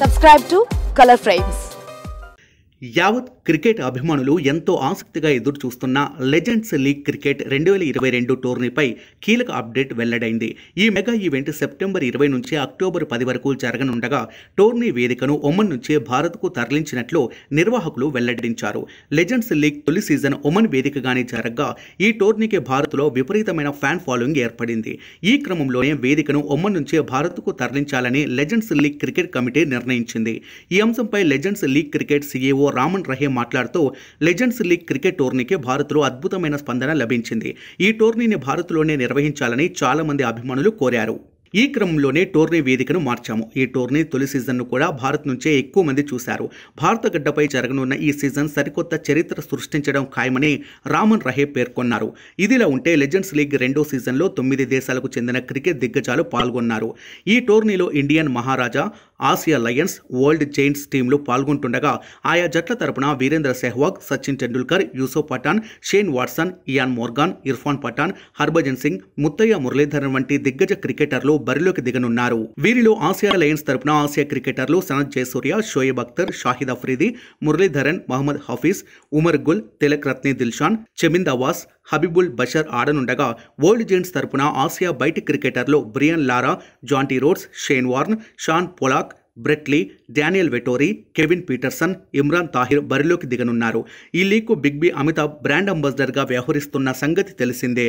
subscribe to colour frames यावत् cricket అభిమానులు ఎంతో ఆసక్తిగా ఎదురు చూస్తున్న లెజెండ్స్ లీగ్ క్రికెట్ రెండు వేల ఇరవై రెండు టోర్నీపై కీలక అప్డేట్ వెల్లడైంది ఈ మెగా ఈవెంట్ సెప్టెంబర్ ఇరవై నుంచి అక్టోబర్ పది వరకు జరగనుండగా టోర్నీ వేదికను ఒమన్ నుంచి భారత్కు తరలించినట్లు నిర్వాహకులు వెల్లడించారు లెజెండ్స్ లీగ్ తొలి సీజన్ ఒమన్ వేదికగానే జరగగా ఈ టోర్నీకి భారత్లో విపరీతమైన ఫ్యాన్ ఫాలోయింగ్ ఏర్పడింది ఈ క్రమంలోనే వేదికను ఒమన్ నుంచి భారత్కు తరలించాలని లెజెండ్స్ లీగ్ క్రికెట్ కమిటీ నిర్ణయించింది ఈ అంశంపై legends league cricket CEO Raman Raheem మాట్లాడుతూ లెజెండ్స్ లీగ్ క్రికెట్ టోర్నీకి భారత్లో అద్భుతమైన స్పందన లభించింది ఈ టోర్నీని భారత్లోనే నిర్వహించాలని చాలామంది అభిమానులు కోరారు ఈ క్రమంలోనే టోర్నీ వేదికను మార్చాము ఈ టోర్నీ తొలి సీజన్ను కూడా భారత్ నుంచే ఎక్కువ మంది చూశారు భారత గడ్డపై జరగనున్న ఈ సీజన్ సరికొత్త చరిత్ర సృష్టించడం ఖాయమని రామన్ రహే పేర్కొన్నారు ఇదిలా ఉంటే లెజెండ్స్ లీగ్ రెండో సీజన్లో తొమ్మిది దేశాలకు చెందిన క్రికెట్ దిగ్గజాలు పాల్గొన్నారు ఈ టోర్నీలో Indian Maharaja Asia lions world giants టీంలు పాల్గొంటుండగా ఆయా జట్ల తరపున Virender Sehwag Sachin Tendulkar Yusuf Pathan Shane Watson Ian Morgan Irfan Pathan Harbhajan Singh Muttiah Muralitharan వంటి దిగ్గజ క్రికెటర్లు బరిలోకి దిగనున్నారు వీరిలో ఆసియా లయన్స్ తరపున ఆసియా క్రికెటర్లు సనత్ జయసూర్య షోయబ్ అఖ్తర్ షాహిద్ అఫ్రీది మురళీధరన్ మహమ్మద్ హఫీజ్ ఉమర్ గుల్ తిలక్ రత్ని దిల్షాన్ చెమింద్ అవాస్ హబీబుల్ బషర్ ఆడనుండగా ఓల్డ్ జైంట్స్ తరపున ఆసియా బయటి క్రికెటర్లు Brian Lara Jonty Rhodes Shane Warne Shaun Pollock Brett Lee Daniel Vettori Kevin Pietersen Imran Tahir బరిలోకి దిగనున్నారు ఈ లీగ్కు బిగ్ బి అమితాబ్ బ్రాండ్ అంబాసిడర్గా వ్యవహరిస్తున్న సంగతి తెలిసిందే